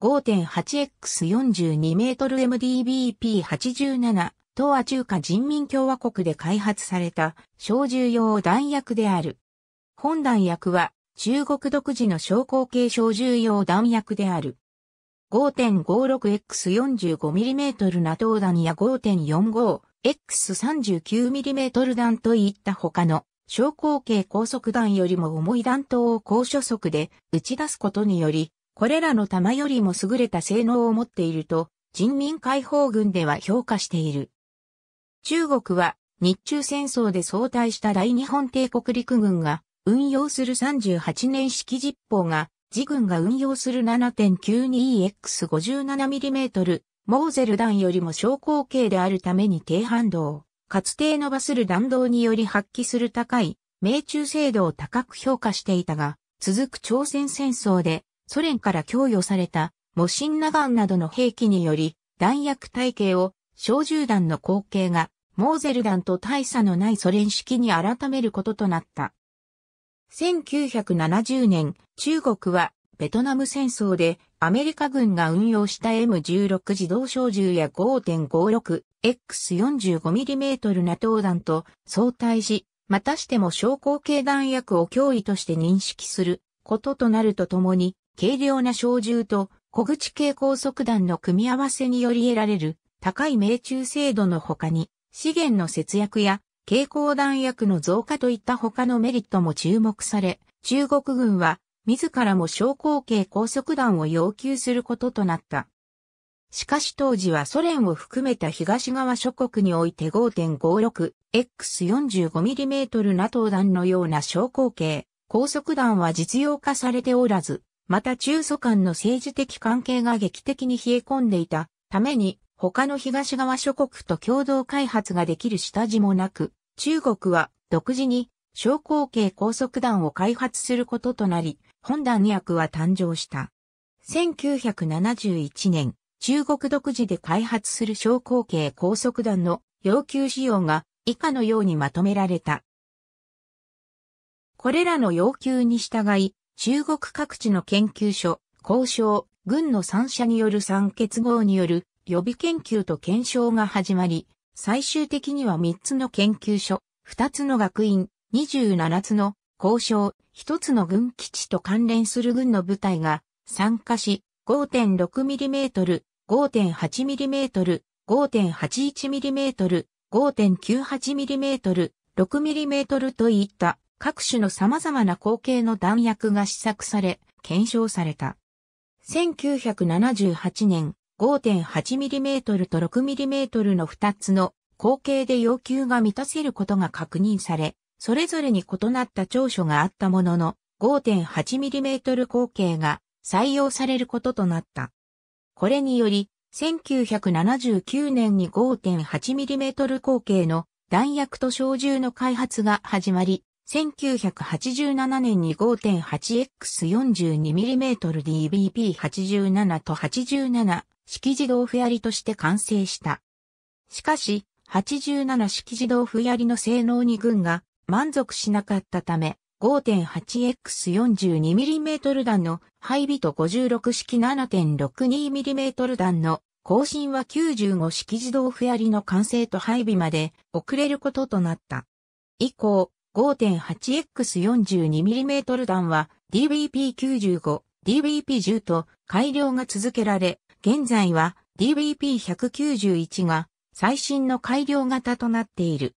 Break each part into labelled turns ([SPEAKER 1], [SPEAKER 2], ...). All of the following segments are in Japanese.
[SPEAKER 1] 5.8x42mdbp87 東亜中華人民共和国で開発された小銃用弾薬である。本弾薬は中国独自の小口径小銃用弾薬である。5.56x45mm ナトー弾や 5.45x39mm 弾といった他の小口径高速弾よりも重い弾頭を高所速で打ち出すことによりこれらの弾よりも優れた性能を持っていると、人民解放軍では評価している。中国は日中戦争で相対した大日本帝国陸軍が運用する38年式実砲が、自軍が運用する 7.92X57mm e モーゼル弾よりも小口径であるために低反動、かつて伸ばする弾道により発揮する高い命中精度を高く評価していたが、続く朝鮮戦争でソ連から供与された、モシンナガンなどの兵器により、弾薬体系を、小銃弾の後継が、モーゼル弾と大差のないソ連式に改めることとなった。1970年、中国は、ベトナム戦争で、アメリカ軍が運用した M16 自動小銃や 5.56X45mm ナトー弾と相対し、またしても小口系弾薬を脅威として認識することとなるとともに、軽量な小銃と小口径高速弾の組み合わせにより得られる高い命中精度の他に資源の節約や蛍光弾薬の増加といった他のメリットも注目され、中国軍は自らも小口径高速弾を要求することとなった。しかし当時はソ連を含めた東側諸国において 5.56X45mm ナトウ弾のような小口径高速弾は実用化されておらず、また中ソ間の政治的関係が劇的に冷え込んでいたために他の東側諸国と共同開発ができる下地もなく、中国は独自に小口径高速弾を開発することとなり、本弾薬は誕生した。1971年、中国独自で開発する小口径高速弾の要求仕様が以下のようにまとめられた。これらの要求に従い、中国各地の研究所、交渉、軍の三者による三結合による予備研究と検証が始まり、最終的には3つの研究所、2つの学院、27つの交渉、1つの軍基地と関連する軍の部隊が参加し、5.6mm、5.8mm、5.81mm、5.98mm、6mm といった各種の様々な光景の弾薬が試作され、検証された。1978年、5.8mm と 6mm の2つの口径で要求が満たせることが確認され、それぞれに異なった長所があったものの、5.8mm 口径が採用されることとなった。これにより、1979年に 5.8mm 口径の弾薬と小銃の開発が始まり、1987年に 5.8x42mm DBP87 と87式自動フェアリとして完成した。しかし、87式自動フェアリの性能に軍が満足しなかったため、5.8x42mm 弾の配備と56式 7.62mm 弾の更新は95式自動フェアリの完成と配備まで遅れることとなった。以降、5.8x42mm 弾は DBP95、DBP10 と改良が続けられ、現在は DBP191 が最新の改良型となっている。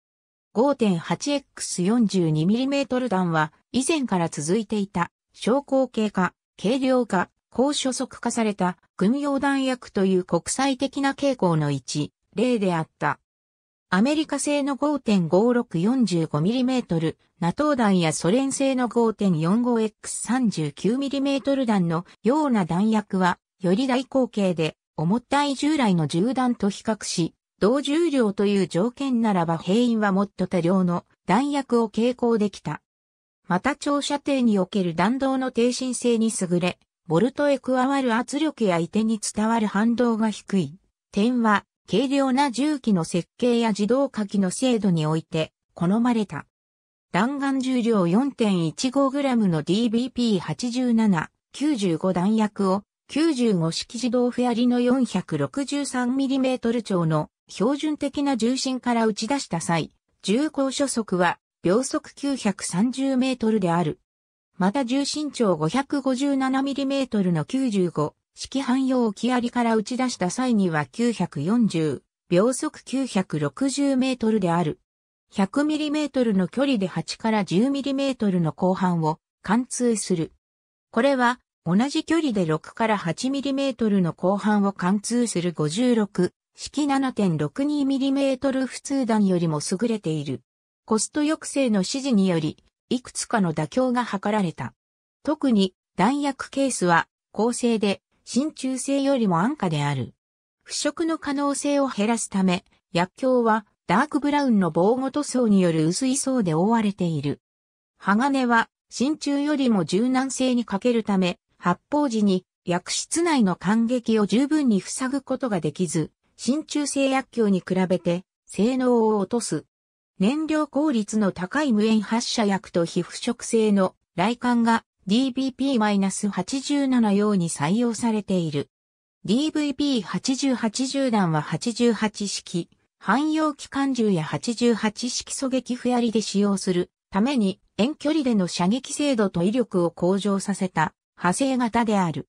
[SPEAKER 1] 5.8x42mm 弾は以前から続いていた昇降径化、軽量化、高所速化された軍用弾薬という国際的な傾向の1例であった。アメリカ製の 5.5645mm、NATO 弾やソ連製の 5.45X39mm 弾のような弾薬は、より大口径で、重たい従来の銃弾と比較し、同重量という条件ならば兵員はもっと多量の弾薬を傾向できた。また長射程における弾道の低振性に優れ、ボルトへ加わる圧力や相手に伝わる反動が低い。点は、軽量な重機の設計や自動火器の精度において好まれた。弾丸重量 4.15g の DBP87、95弾薬を95式自動フェアリの 463mm 超の標準的な重心から打ち出した際、重高初速は秒速 930m である。また重心長 557mm の95式汎用沖りから打ち出した際には940、秒速960メートルである。1 0 0トルの距離で8から1 0トルの後半を貫通する。これは同じ距離で6から8トルの後半を貫通する56式7 6 2トル普通弾よりも優れている。コスト抑制の指示により、いくつかの妥協が図られた。特に弾薬ケースは構成で真鍮製よりも安価である。腐食の可能性を減らすため、薬莢はダークブラウンの防護塗装による薄い層で覆われている。鋼は真鍮よりも柔軟性に欠けるため、発泡時に薬室内の感激を十分に塞ぐことができず、真鍮製薬莢に比べて性能を落とす。燃料効率の高い無塩発射薬と非腐食性の雷管が DBP-87 用に採用されている。DVP8080 弾は88式、汎用機関銃や88式狙撃フェアリで使用するために遠距離での射撃精度と威力を向上させた派生型である。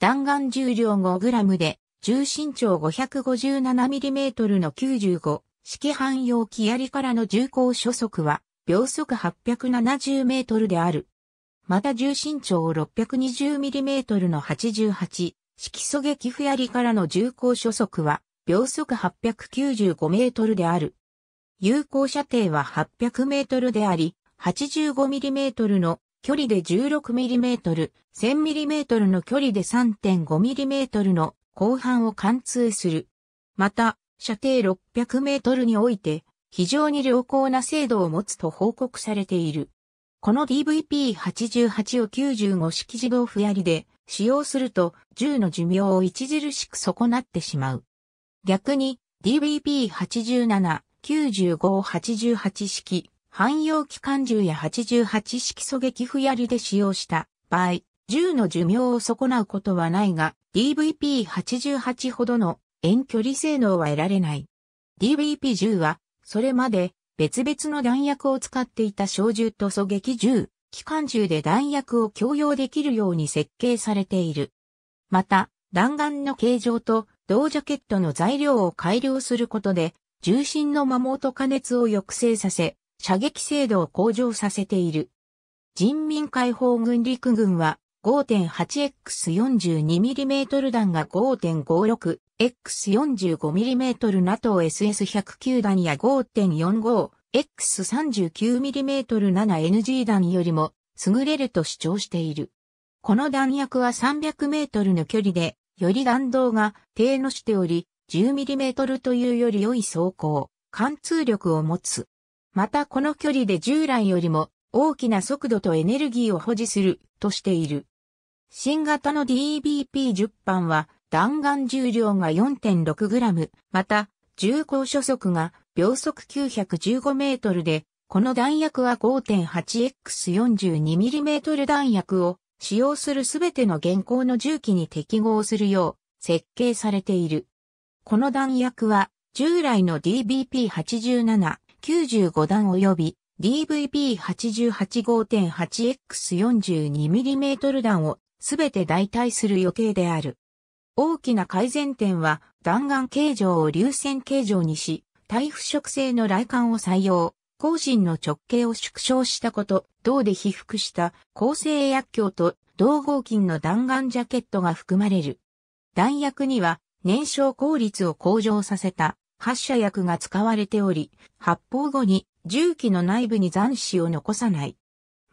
[SPEAKER 1] 弾丸重量 5g で重心長 557mm の95式汎用機槍からの銃口初速は秒速 870m である。また重心長 620mm の88、色素激不やりからの重厚初速は秒速 895m である。有効射程は 800m であり、85mm の距離で 16mm、1000mm の距離で 3.5mm の後半を貫通する。また、射程 600m において非常に良好な精度を持つと報告されている。この DVP88 を95式自動不槍で使用すると銃の寿命を著しく損なってしまう。逆に DVP87、95、88式、汎用機関銃や88式狙撃不槍で使用した場合、銃の寿命を損なうことはないが、DVP88 ほどの遠距離性能は得られない。DVP10 は、それまで別々の弾薬を使っていた小銃と狙撃銃、機関銃で弾薬を共用できるように設計されている。また、弾丸の形状と同ジャケットの材料を改良することで、重心の摩耗と加熱を抑制させ、射撃精度を向上させている。人民解放軍陸軍は 5.8x42mm 弾が 5.56x45mm NATO SS109 弾や 5.45x39mm7NG 弾よりも優れると主張している。この弾薬は300メートルの距離で、より弾道が低のしており、10mm というより良い走行、貫通力を持つ。またこの距離で従来よりも大きな速度とエネルギーを保持するとしている。新型の DBP10 班は弾丸重量が 4.6g、また重厚初速が秒速915メートルで、この弾薬は 5.8x42mm 弾薬を使用するすべての現行の銃器に適合するよう設計されている。この弾薬は従来の DBP87、95弾及び DVP88 5.8x42mm 弾をすべて代替する予定である。大きな改善点は弾丸形状を流線形状にし、耐腐食性の来管を採用、更新の直径を縮小したこと、銅で被覆した抗生薬莢と銅合金の弾丸ジャケットが含まれる。弾薬には燃焼効率を向上させた発射薬が使われており、発砲後に銃器の内部に残死を残さない。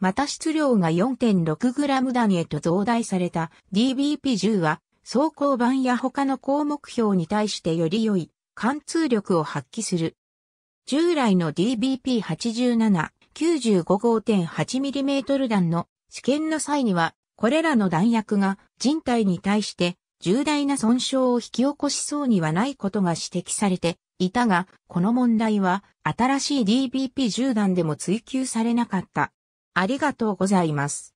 [SPEAKER 1] また質量が 4.6g 弾へと増大された DBP10 は走行版や他の項目標に対してより良い貫通力を発揮する。従来の DBP87、95.8mm 弾の試験の際には、これらの弾薬が人体に対して重大な損傷を引き起こしそうにはないことが指摘されていたが、この問題は新しい DBP10 弾でも追求されなかった。ありがとうございます。